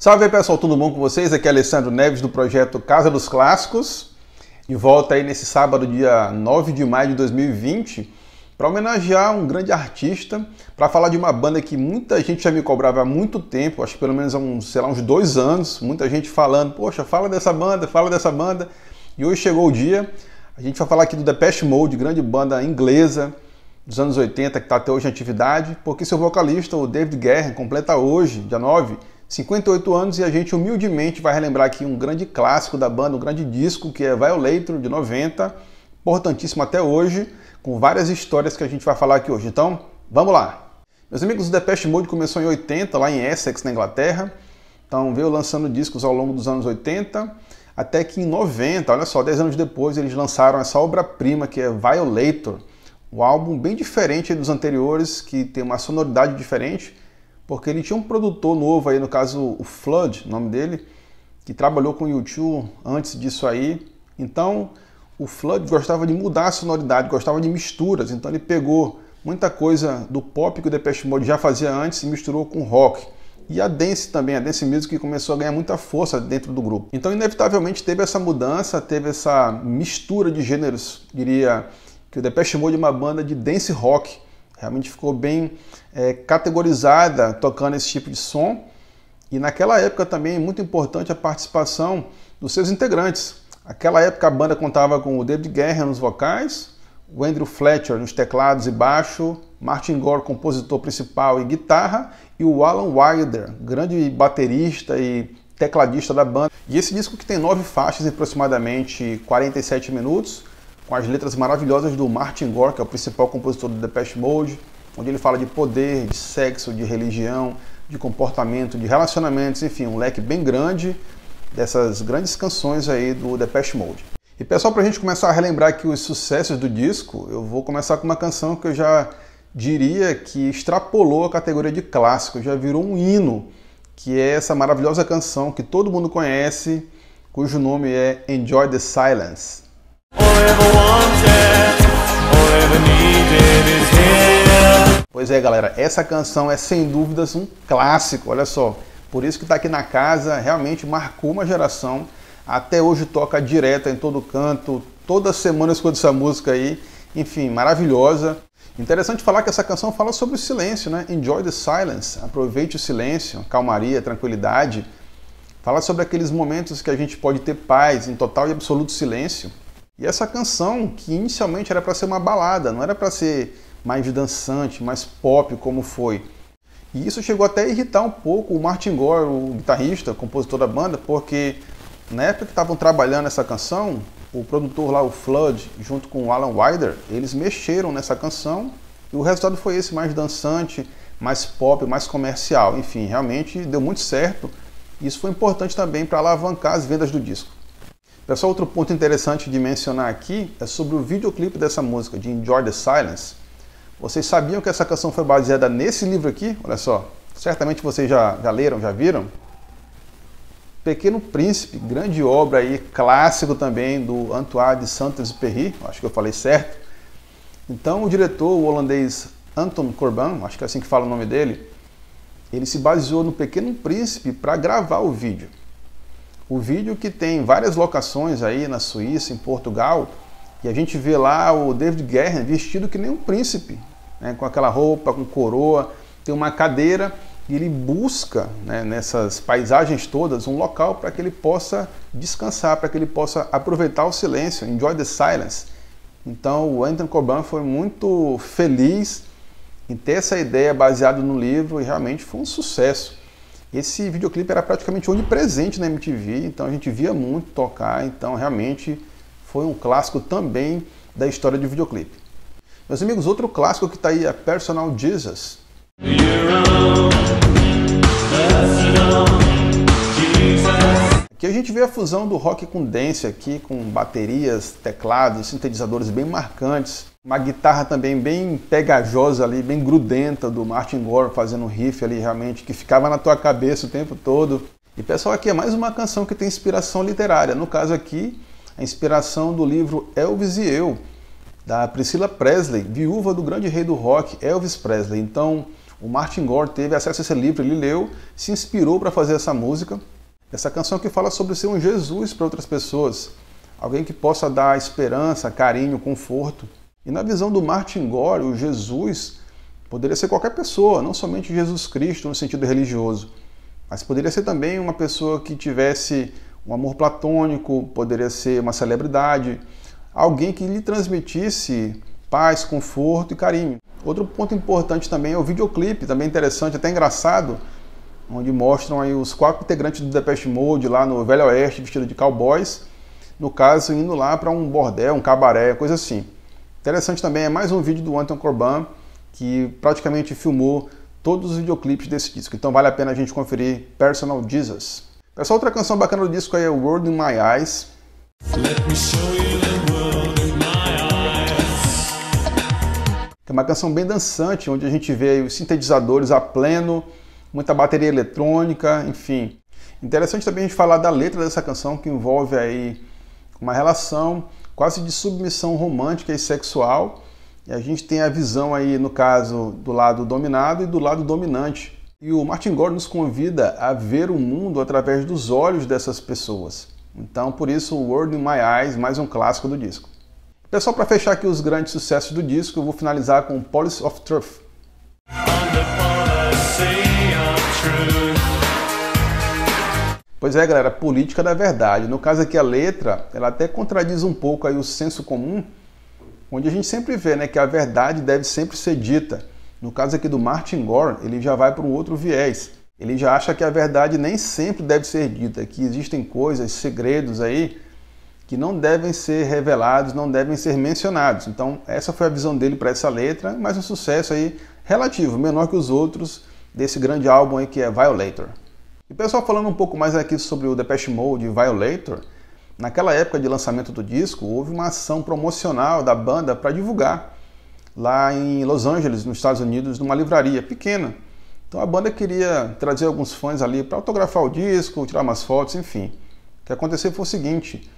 Salve aí, pessoal, tudo bom com vocês? Aqui é Alessandro Neves do projeto Casa dos Clássicos, de volta aí nesse sábado, dia 9 de maio de 2020, para homenagear um grande artista, para falar de uma banda que muita gente já me cobrava há muito tempo, acho que pelo menos há uns, sei lá, uns dois anos, muita gente falando, poxa, fala dessa banda, fala dessa banda, e hoje chegou o dia, a gente vai falar aqui do Depeche Mode, grande banda inglesa, dos anos 80, que está até hoje em atividade, porque seu vocalista, o David Guerra, completa hoje, dia 9, 58 anos e a gente humildemente vai relembrar aqui um grande clássico da banda, um grande disco que é Violator de 90, importantíssimo até hoje, com várias histórias que a gente vai falar aqui hoje. Então, vamos lá. Meus amigos, o Depeche Mode começou em 80 lá em Essex, na Inglaterra. Então, veio lançando discos ao longo dos anos 80, até que em 90, olha só, 10 anos depois, eles lançaram essa obra-prima que é Violator, um álbum bem diferente dos anteriores, que tem uma sonoridade diferente porque ele tinha um produtor novo aí, no caso o Flood, o nome dele, que trabalhou com o YouTube antes disso aí. Então o Flood gostava de mudar a sonoridade, gostava de misturas, então ele pegou muita coisa do pop que o Depeche Mode já fazia antes e misturou com rock. E a dance também, a dance mesmo que começou a ganhar muita força dentro do grupo. Então, inevitavelmente, teve essa mudança, teve essa mistura de gêneros, diria que o Depeche Mode é uma banda de dance rock, Realmente ficou bem é, categorizada tocando esse tipo de som. E naquela época também é muito importante a participação dos seus integrantes. Naquela época a banda contava com o David Guerra nos vocais, o Andrew Fletcher nos teclados e baixo, Martin Gore, compositor principal e guitarra, e o Alan Wilder, grande baterista e tecladista da banda. E esse disco que tem nove faixas, aproximadamente 47 minutos, com as letras maravilhosas do Martin Gore, que é o principal compositor do Depeche Mode, onde ele fala de poder, de sexo, de religião, de comportamento, de relacionamentos, enfim, um leque bem grande dessas grandes canções aí do Depeche Mode. E pessoal, para a gente começar a relembrar aqui os sucessos do disco, eu vou começar com uma canção que eu já diria que extrapolou a categoria de clássico, já virou um hino, que é essa maravilhosa canção que todo mundo conhece, cujo nome é Enjoy the Silence. Pois é, galera, essa canção é sem dúvidas um clássico, olha só. Por isso que está aqui na casa, realmente marcou uma geração. Até hoje toca direta em todo canto, toda semana eu escuto essa música aí. Enfim, maravilhosa. Interessante falar que essa canção fala sobre o silêncio, né? Enjoy the silence, aproveite o silêncio, calmaria, tranquilidade. Fala sobre aqueles momentos que a gente pode ter paz em total e absoluto silêncio, e essa canção, que inicialmente era para ser uma balada, não era para ser mais dançante, mais pop como foi. E isso chegou até a irritar um pouco o Martin Gore, o guitarrista, o compositor da banda, porque na época que estavam trabalhando essa canção, o produtor lá, o Flood, junto com o Alan Wider, eles mexeram nessa canção e o resultado foi esse, mais dançante, mais pop, mais comercial. Enfim, realmente deu muito certo. Isso foi importante também para alavancar as vendas do disco. Pessoal, é outro ponto interessante de mencionar aqui é sobre o videoclipe dessa música, de Enjoy the Silence. Vocês sabiam que essa canção foi baseada nesse livro aqui? Olha só, certamente vocês já, já leram, já viram? Pequeno Príncipe, grande obra aí, clássico também do Antoine de Saint-Exupéry, acho que eu falei certo. Então, o diretor o holandês Anton Corbijn, acho que é assim que fala o nome dele, ele se baseou no Pequeno Príncipe para gravar o vídeo. O vídeo que tem várias locações aí na Suíça, em Portugal, e a gente vê lá o David Guerra vestido que nem um príncipe, né, com aquela roupa, com coroa, tem uma cadeira e ele busca né, nessas paisagens todas um local para que ele possa descansar, para que ele possa aproveitar o silêncio, enjoy the silence. Então o Anton Coban foi muito feliz em ter essa ideia baseada no livro e realmente foi um sucesso. Esse videoclipe era praticamente onipresente na MTV, então a gente via muito tocar, então realmente foi um clássico também da história de videoclipe. Meus amigos, outro clássico que está aí é Personal Jesus. Aqui a gente vê a fusão do rock com dance aqui, com baterias, teclados, sintetizadores bem marcantes uma guitarra também bem pegajosa ali, bem grudenta do Martin Gore fazendo um riff ali realmente que ficava na tua cabeça o tempo todo. E pessoal, aqui é mais uma canção que tem inspiração literária. No caso aqui, a inspiração do livro Elvis e Eu, da Priscila Presley, viúva do grande rei do rock Elvis Presley. Então, o Martin Gore teve acesso a esse livro, ele leu, se inspirou para fazer essa música. Essa canção que fala sobre ser um Jesus para outras pessoas, alguém que possa dar esperança, carinho, conforto. E na visão do Martin Gore, o Jesus poderia ser qualquer pessoa, não somente Jesus Cristo no sentido religioso, mas poderia ser também uma pessoa que tivesse um amor platônico, poderia ser uma celebridade, alguém que lhe transmitisse paz, conforto e carinho. Outro ponto importante também é o videoclipe, também interessante, até engraçado, onde mostram aí os quatro integrantes do Depeche Mode lá no Velho Oeste, vestido de cowboys, no caso indo lá para um bordel, um cabaré, coisa assim. Interessante também é mais um vídeo do Anton Corban, que praticamente filmou todos os videoclipes desse disco, então vale a pena a gente conferir Personal Jesus. Essa outra canção bacana do disco é World in My Eyes. é uma canção bem dançante, onde a gente vê os sintetizadores a pleno, muita bateria eletrônica, enfim. Interessante também a gente falar da letra dessa canção, que envolve aí uma relação quase de submissão romântica e sexual. E a gente tem a visão aí, no caso, do lado dominado e do lado dominante. E o Martin Gore nos convida a ver o mundo através dos olhos dessas pessoas. Então, por isso, o World in My Eyes, mais um clássico do disco. Pessoal, é para fechar aqui os grandes sucessos do disco, eu vou finalizar com Police of Truth. Pois é, galera, política da é verdade. No caso aqui a letra, ela até contradiz um pouco aí o senso comum, onde a gente sempre vê, né, que a verdade deve sempre ser dita. No caso aqui do Martin Gore, ele já vai para um outro viés. Ele já acha que a verdade nem sempre deve ser dita, que existem coisas, segredos aí que não devem ser revelados, não devem ser mencionados. Então, essa foi a visão dele para essa letra, mas um sucesso aí relativo, menor que os outros desse grande álbum aí que é Violator. E pessoal, falando um pouco mais aqui sobre o Depeche Mode e Violator, naquela época de lançamento do disco, houve uma ação promocional da banda para divulgar lá em Los Angeles, nos Estados Unidos, numa livraria pequena. Então a banda queria trazer alguns fãs ali para autografar o disco, tirar umas fotos, enfim. O que aconteceu foi o seguinte: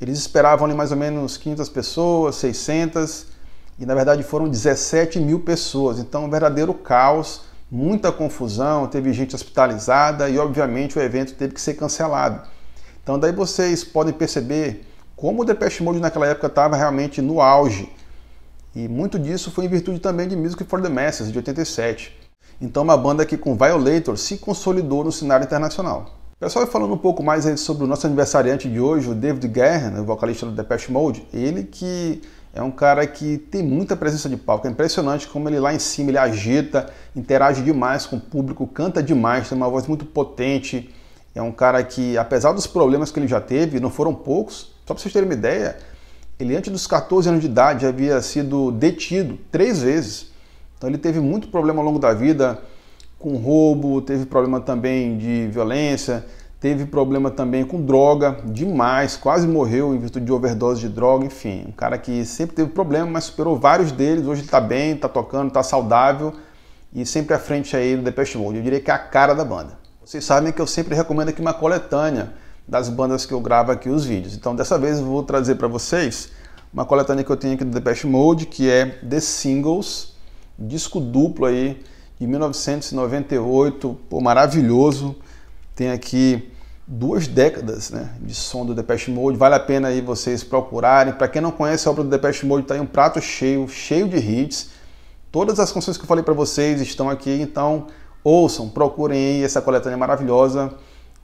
eles esperavam ali mais ou menos 500 pessoas, 600, e na verdade foram 17 mil pessoas. Então, um verdadeiro caos muita confusão, teve gente hospitalizada e, obviamente, o evento teve que ser cancelado. Então, daí vocês podem perceber como o Depeche Mode naquela época estava realmente no auge. E muito disso foi em virtude também de Music for the Masses, de 87. Então, uma banda que com Violator se consolidou no cenário internacional. Pessoal, falando um pouco mais sobre o nosso aniversariante de hoje, o David Guerra, né, o vocalista do Depeche Mode, ele que é um cara que tem muita presença de palco, é impressionante como ele lá em cima ele agita, interage demais com o público, canta demais, tem uma voz muito potente. É um cara que, apesar dos problemas que ele já teve, não foram poucos, só para vocês terem uma ideia, ele antes dos 14 anos de idade havia sido detido três vezes. Então ele teve muito problema ao longo da vida, com roubo, teve problema também de violência, teve problema também com droga, demais, quase morreu em virtude de overdose de droga, enfim. Um cara que sempre teve problema, mas superou vários deles, hoje está bem, está tocando, está saudável e sempre à frente aí do Depeche Mode. Eu diria que é a cara da banda. Vocês sabem que eu sempre recomendo aqui uma coletânea das bandas que eu gravo aqui os vídeos. Então dessa vez eu vou trazer para vocês uma coletânea que eu tenho aqui do Depeche Mode, que é The Singles, disco duplo aí de 1998, pô, maravilhoso. Tem aqui duas décadas né, de som do Depeche Mode. Vale a pena aí vocês procurarem. Para quem não conhece a obra do Depeche Mode, está aí um prato cheio, cheio de hits. Todas as canções que eu falei para vocês estão aqui, então ouçam, procurem aí essa coletânea maravilhosa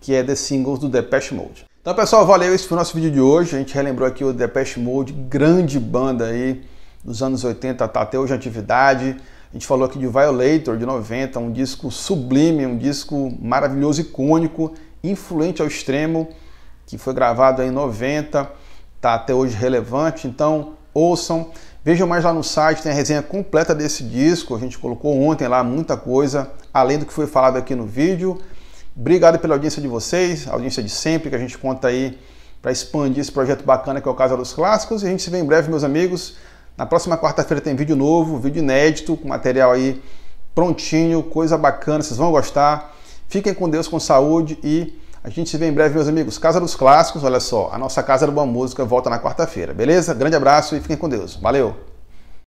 que é The Singles do Depeche Mode. Então, pessoal, valeu. Esse foi o nosso vídeo de hoje. A gente relembrou aqui o Depeche Mode, grande banda aí dos anos 80 tá até hoje atividade. A gente falou aqui de Violator, de 90, um disco sublime, um disco maravilhoso, icônico, influente ao extremo, que foi gravado em 90, está até hoje relevante, então ouçam. Vejam mais lá no site, tem a resenha completa desse disco, a gente colocou ontem lá muita coisa, além do que foi falado aqui no vídeo. Obrigado pela audiência de vocês, audiência de sempre que a gente conta aí para expandir esse projeto bacana que é o Casa dos Clássicos. E a gente se vê em breve, meus amigos. Na próxima quarta-feira tem vídeo novo, vídeo inédito, com material aí prontinho, coisa bacana, vocês vão gostar. Fiquem com Deus, com saúde e a gente se vê em breve, meus amigos. Casa dos Clássicos, olha só, a nossa Casa da Boa Música volta na quarta-feira, beleza? Grande abraço e fiquem com Deus. Valeu!